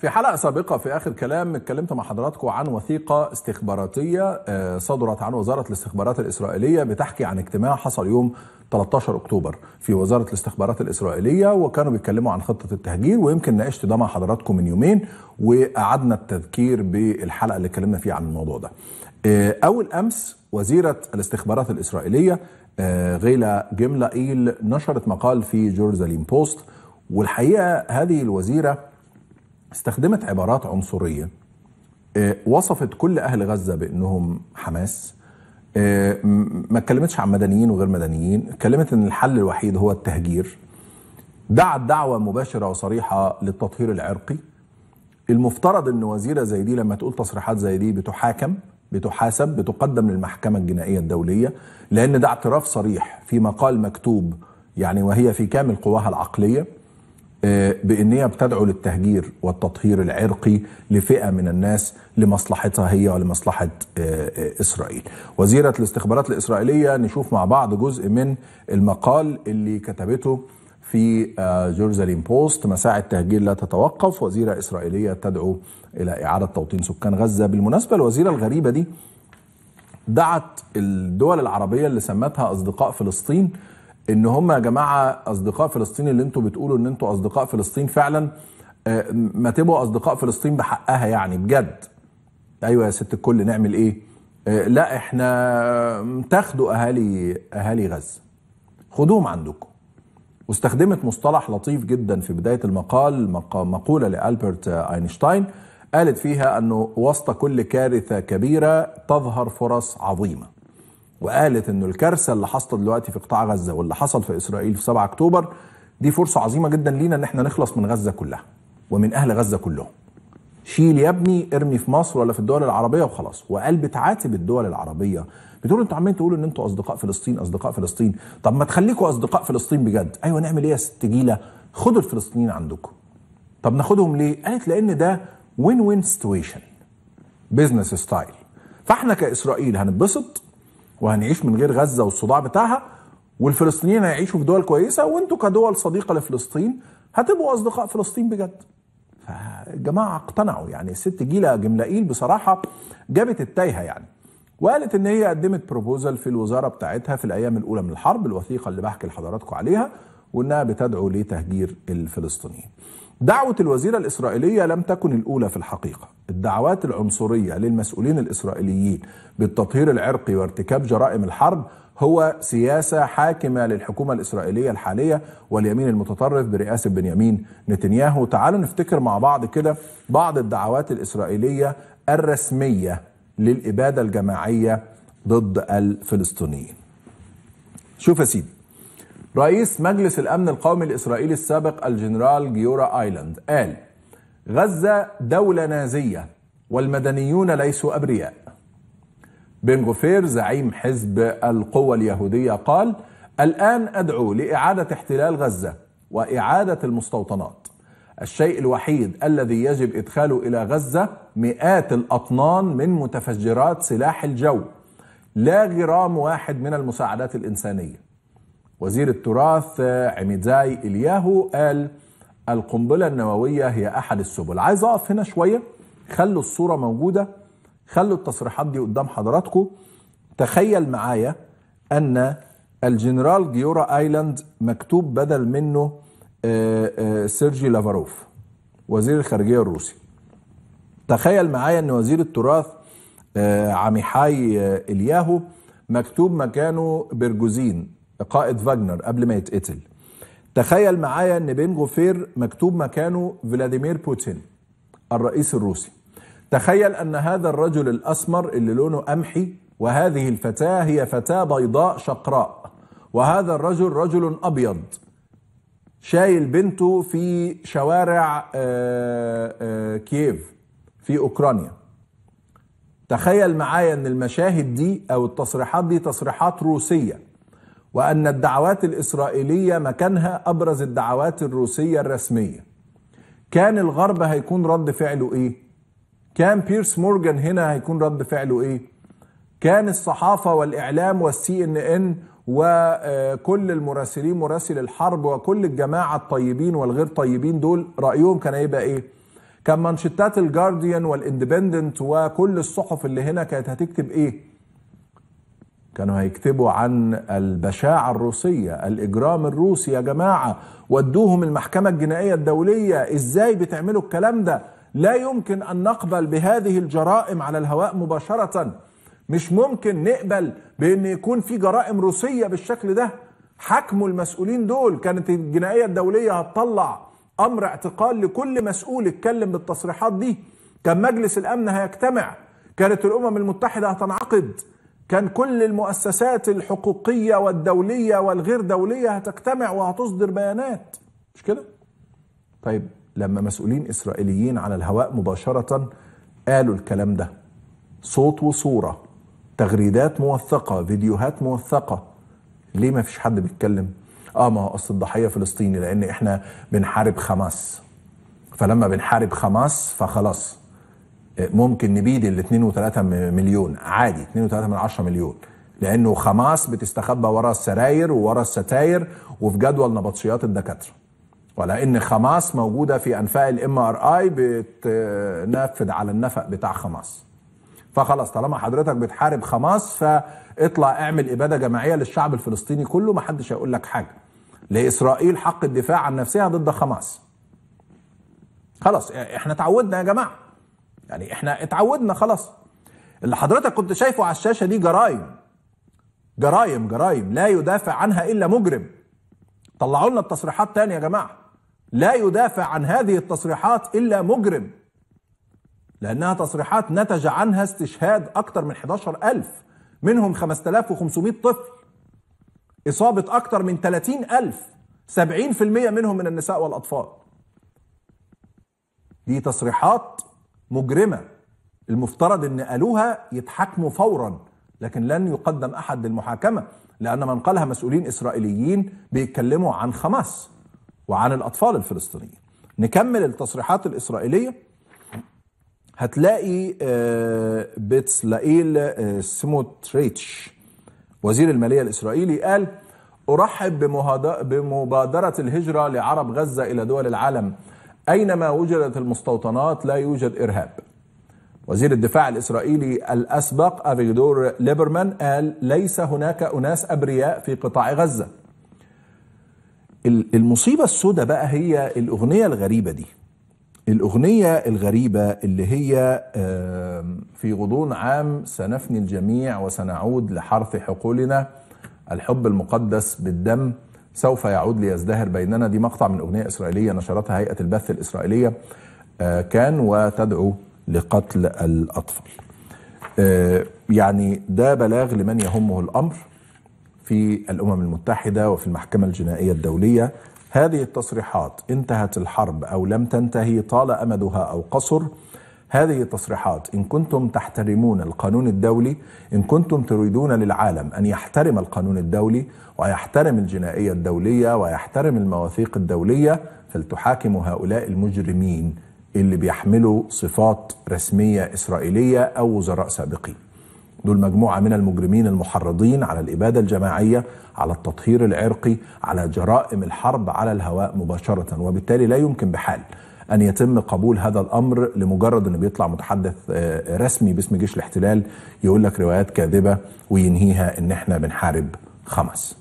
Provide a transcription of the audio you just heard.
في حلقة سابقة في آخر كلام اتكلمت مع حضراتكم عن وثيقة استخباراتية آه، صدرت عن وزارة الاستخبارات الإسرائيلية بتحكي عن اجتماع حصل يوم 13 أكتوبر في وزارة الاستخبارات الإسرائيلية وكانوا بيتكلموا عن خطة التهجير ويمكن ناقشت ده مع حضراتكم من يومين وقعدنا التذكير بالحلقة اللي اتكلمنا فيها عن الموضوع ده. آه، أول أمس وزيرة الاستخبارات الإسرائيلية آه، غيلا جملة إيل نشرت مقال في جورزاليم بوست والحقيقة هذه الوزيرة استخدمت عبارات عنصرية آه، وصفت كل أهل غزة بأنهم حماس آه، ما اتكلمتش عن مدنيين وغير مدنيين اتكلمت أن الحل الوحيد هو التهجير دعت دعوة مباشرة وصريحة للتطهير العرقي المفترض أن وزيرة زي دي لما تقول تصريحات زي دي بتحاكم بتحاسب بتقدم للمحكمة الجنائية الدولية لأن ده اعتراف صريح في مقال مكتوب يعني وهي في كامل قواها العقلية بان هي بتدعو للتهجير والتطهير العرقي لفئه من الناس لمصلحتها هي ولمصلحه آه، آه، اسرائيل. وزيره الاستخبارات الاسرائيليه نشوف مع بعض جزء من المقال اللي كتبته في جيروزاليم آه، بوست مساعي التهجير لا تتوقف وزيره اسرائيليه تدعو الى اعاده توطين سكان غزه، بالمناسبه الوزيره الغريبه دي دعت الدول العربيه اللي سمتها اصدقاء فلسطين ان هم يا جماعه اصدقاء فلسطين اللي انتوا بتقولوا ان انتوا اصدقاء فلسطين فعلا آه، ما تبقوا اصدقاء فلسطين بحقها يعني بجد ايوه يا ست الكل نعمل ايه آه، لا احنا تاخدوا اهالي اهالي غزه خدوهم عندكم واستخدمت مصطلح لطيف جدا في بدايه المقال مقوله لالبرت اينشتاين قالت فيها انه وسط كل كارثه كبيره تظهر فرص عظيمه وقالت انه الكارثه اللي حاصله دلوقتي في قطاع غزه واللي حصل في اسرائيل في 7 اكتوبر دي فرصه عظيمه جدا لينا ان احنا نخلص من غزه كلها ومن اهل غزه كلهم. شيل يا ابني ارمي في مصر ولا في الدول العربيه وخلاص وقال بتعاتب الدول العربيه بتقول انتوا عمالين تقولوا ان انتوا اصدقاء فلسطين اصدقاء فلسطين طب ما تخليكوا اصدقاء فلسطين بجد ايوه نعمل ايه يا ست جيله خدوا الفلسطينيين عندكم طب ناخدهم ليه قالت لان ده وين وين سيتويشن بزنس ستايل فاحنا كاسرائيل هنتبسط وهنعيش من غير غزه والصداع بتاعها والفلسطينيين هيعيشوا في دول كويسه وانتوا كدول صديقه لفلسطين هتبقوا اصدقاء فلسطين بجد. فالجماعه اقتنعوا يعني الست جيله جملائيل بصراحه جابت التايهه يعني. وقالت ان هي قدمت بروبوزل في الوزاره بتاعتها في الايام الاولى من الحرب الوثيقه اللي بحكي لحضراتكم عليها وانها بتدعو لتهجير الفلسطينيين. دعوه الوزيره الاسرائيليه لم تكن الاولى في الحقيقه، الدعوات العنصرية للمسؤولين الإسرائيليين بالتطهير العرقي وارتكاب جرائم الحرب هو سياسة حاكمة للحكومة الإسرائيلية الحالية واليمين المتطرف برئاسة بنيامين نتنياهو تعالوا نفتكر مع بعض كده بعض الدعوات الإسرائيلية الرسمية للإبادة الجماعية ضد الفلسطينيين شوف يا سيدي رئيس مجلس الأمن القومي الإسرائيلي السابق الجنرال جيورا آيلاند قال غزة دولة نازية والمدنيون ليسوا أبرياء بن غفير زعيم حزب القوى اليهودية قال الآن أدعو لإعادة احتلال غزة وإعادة المستوطنات الشيء الوحيد الذي يجب إدخاله إلى غزة مئات الأطنان من متفجرات سلاح الجو لا غرام واحد من المساعدات الإنسانية وزير التراث عميدزاي إلياهو قال القنبلة النووية هي أحد السبل عايز أقف هنا شوية خلوا الصورة موجودة خلوا التصريحات دي قدام حضراتكم تخيل معايا أن الجنرال جيورا آيلاند مكتوب بدل منه آه، آه، سيرجي لافاروف وزير الخارجية الروسي تخيل معايا أن وزير التراث آه، عميحاي إلياهو مكتوب مكانه برجوزين قائد فاجنر قبل ما يتقتل تخيل معايا ان بين جوفير مكتوب مكانه فلاديمير بوتين الرئيس الروسي تخيل ان هذا الرجل الاسمر اللي لونه قمحي وهذه الفتاه هي فتاه بيضاء شقراء وهذا الرجل رجل ابيض شايل بنته في شوارع آه، آه، كييف في اوكرانيا تخيل معايا ان المشاهد دي او التصريحات دي تصريحات روسيه وأن الدعوات الإسرائيلية مكانها أبرز الدعوات الروسية الرسمية كان الغرب هيكون رد فعله إيه؟ كان بيرس مورجان هنا هيكون رد فعله إيه؟ كان الصحافة والإعلام والسي إن إن وكل المراسلين مراسل الحرب وكل الجماعة الطيبين والغير طيبين دول رأيهم كان هيبقى إيه؟ كان منشطات الجارديان والاندبندنت وكل الصحف اللي هنا كانت هتكتب إيه؟ كانوا هيكتبوا عن البشاعة الروسية الإجرام الروسي يا جماعة ودوهم المحكمة الجنائية الدولية إزاي بتعملوا الكلام ده لا يمكن أن نقبل بهذه الجرائم على الهواء مباشرة مش ممكن نقبل بأن يكون في جرائم روسية بالشكل ده حكموا المسؤولين دول كانت الجنائية الدولية هتطلع أمر اعتقال لكل مسؤول اتكلم بالتصريحات دي كان مجلس الأمن هيجتمع كانت الأمم المتحدة هتنعقد كان كل المؤسسات الحقوقية والدولية والغير دولية هتجتمع وهتصدر بيانات مش كده؟ طيب لما مسؤولين إسرائيليين على الهواء مباشرة قالوا الكلام ده صوت وصورة تغريدات موثقة فيديوهات موثقة ليه ما فيش حد بيتكلم؟ اه ما هو اصل الضحيه فلسطيني لان احنا بنحارب خماس فلما بنحارب خماس فخلاص ممكن نبيد ال 2 و3 مليون عادي 2 و3 من 10 مليون لانه خماس بتستخبى ورا السراير وورا الستاير وفي جدول نبطشيات الدكاتره ولان خماس موجوده في انفاق الام ار اي بتنفذ على النفق بتاع خماس فخلاص طالما حضرتك بتحارب خماس فاطلع اعمل اباده جماعيه للشعب الفلسطيني كله ما حدش هيقول لك حاجه لاسرائيل حق الدفاع عن نفسها ضد خماس خلاص احنا تعودنا يا جماعه يعني احنا اتعودنا خلاص اللي حضرتك كنت شايفه على الشاشه دي جرايم جرايم جرايم لا يدافع عنها الا مجرم طلعوا لنا التصريحات تاني يا جماعه لا يدافع عن هذه التصريحات الا مجرم لانها تصريحات نتج عنها استشهاد اكتر من 11000 منهم 5500 طفل اصابه اكتر من 30000 70% منهم من النساء والاطفال دي تصريحات مجرمه المفترض ان قالوها يتحاكموا فورا لكن لن يقدم احد للمحاكمه لان من قالها مسؤولين اسرائيليين بيتكلموا عن حماس وعن الاطفال الفلسطينيين نكمل التصريحات الاسرائيليه هتلاقي آه، بتسلائيل آه، سموتريتش وزير الماليه الاسرائيلي قال ارحب بمبادره الهجره لعرب غزه الى دول العالم أينما وجدت المستوطنات لا يوجد إرهاب وزير الدفاع الإسرائيلي الأسبق أفيجدور ليبرمان قال ليس هناك أناس أبرياء في قطاع غزة المصيبة السوداء بقى هي الأغنية الغريبة دي الأغنية الغريبة اللي هي في غضون عام سنفني الجميع وسنعود لحرث حقولنا الحب المقدس بالدم سوف يعود ليزدهر بيننا دي مقطع من أغنية إسرائيلية نشرتها هيئة البث الإسرائيلية آه، كان وتدعو لقتل الأطفال آه، يعني ده بلاغ لمن يهمه الأمر في الأمم المتحدة وفي المحكمة الجنائية الدولية هذه التصريحات انتهت الحرب أو لم تنتهي طال أمدها أو قصر هذه التصريحات إن كنتم تحترمون القانون الدولي إن كنتم تريدون للعالم أن يحترم القانون الدولي ويحترم الجنائية الدولية ويحترم المواثيق الدولية فلتحاكموا هؤلاء المجرمين اللي بيحملوا صفات رسمية إسرائيلية أو وزراء سابقين دول مجموعة من المجرمين المحرضين على الإبادة الجماعية على التطهير العرقي على جرائم الحرب على الهواء مباشرة وبالتالي لا يمكن بحال ان يتم قبول هذا الامر لمجرد ان بيطلع متحدث آه، رسمي باسم جيش الاحتلال يقول لك روايات كاذبه وينهيها ان احنا بنحارب خمس